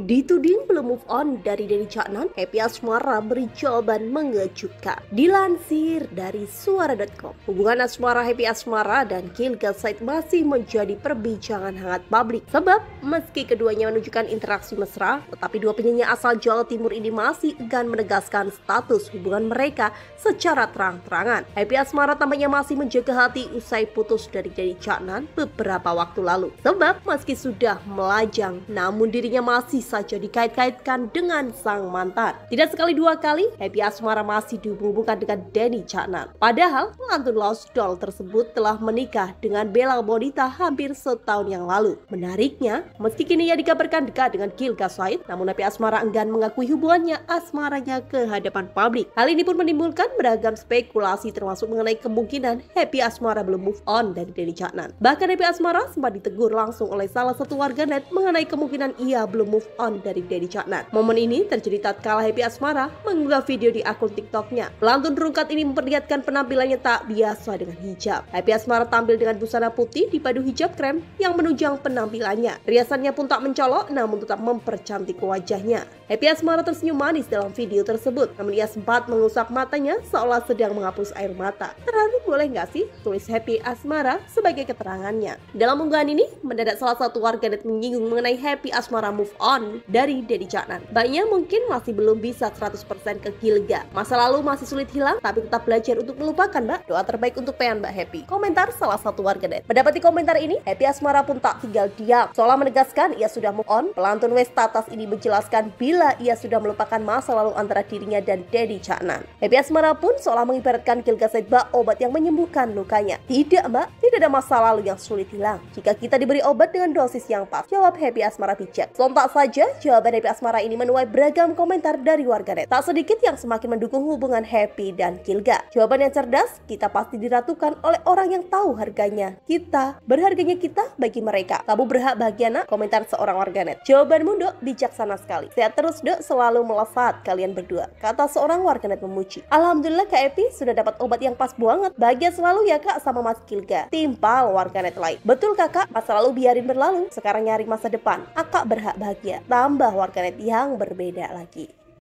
Dituding belum move on dari Dedi Caknan, Happy Asmara beri jawaban mengejutkan. Dilansir dari suara.com, hubungan Asmara Happy Asmara dan Gilgal Said masih menjadi perbincangan hangat publik. Sebab meski keduanya menunjukkan interaksi mesra, tetapi dua penyanyi asal Jawa Timur ini masih enggan menegaskan status hubungan mereka secara terang-terangan. Happy Asmara tampaknya masih menjaga hati usai putus dari Dedi Caknan beberapa waktu lalu. Sebab meski sudah melajang, namun dirinya masih saja dikait-kaitkan dengan sang mantan. Tidak sekali dua kali, Happy Asmara masih dihubungkan dengan Denny Caknan. Padahal, pelantun Lost Doll tersebut telah menikah dengan Bella Bonita hampir setahun yang lalu. Menariknya, meski kini ia dikabarkan dekat dengan Gilga Said, namun Happy Asmara enggan mengakui hubungannya asmaranya ke hadapan publik. Hal ini pun menimbulkan beragam spekulasi termasuk mengenai kemungkinan Happy Asmara belum move on dari Denny Caknan. Bahkan Happy Asmara sempat ditegur langsung oleh salah satu warganet mengenai kemungkinan ia belum move on dari Dedi Caknan. Momen ini terjadi tatkala Happy Asmara mengunggah video di akun TikToknya. Pelantun rungkat ini memperlihatkan penampilannya tak biasa dengan hijab. Happy Asmara tampil dengan busana putih dipadu hijab krem yang menunjang penampilannya. Riasannya pun tak mencolok namun tetap mempercantik wajahnya. Happy Asmara tersenyum manis dalam video tersebut, namun ia sempat mengusap matanya seolah sedang menghapus air mata. Terlalu boleh nggak sih? Tulis Happy Asmara sebagai keterangannya. Dalam unggahan ini, mendadak salah satu warganet menyinggung mengenai Happy Asmara move on dari Dedi Canan. Baiknya mungkin masih belum bisa 100% ke Gilga. Masa lalu masih sulit hilang, tapi tetap belajar untuk melupakan, Mbak. Doa terbaik untuk Pean Mbak Happy. Komentar salah satu warganet. Mendapati komentar ini, Happy Asmara pun tak tinggal diam. seolah menegaskan ia sudah move on. Pelantun West Tatas ini menjelaskan bila ia sudah melupakan masa lalu antara dirinya dan Dedi Canan. Happy Asmara pun seolah mengibaratkan Gilga Setba obat yang menyembuhkan lukanya. Tidak, Mbak. Tidak ada masa lalu yang sulit hilang. Jika kita diberi obat dengan dosis yang pas, jawab Happy Asmara bijak. Sontak saja saja, jawaban Happy Asmara ini menuai beragam komentar dari warganet. Tak sedikit yang semakin mendukung hubungan Happy dan Kilga. Jawaban yang cerdas, kita pasti diratukan oleh orang yang tahu harganya. Kita, berharganya kita bagi mereka. Kamu berhak bahagia nak, komentar seorang warganet. Jawabanmu dok, bijaksana sekali. Sehat terus dok, selalu melesat kalian berdua. Kata seorang warganet memuji. Alhamdulillah Kak Epi sudah dapat obat yang pas banget. Bahagia selalu ya kak sama Mas Kilga. Timpal warganet lain. Betul kakak, masa lalu biarin berlalu. Sekarang nyari masa depan. Akak berhak bahagia tambah warganet yang berbeda lagi.